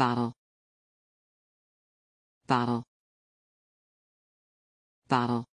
Paro. Paro. Paro.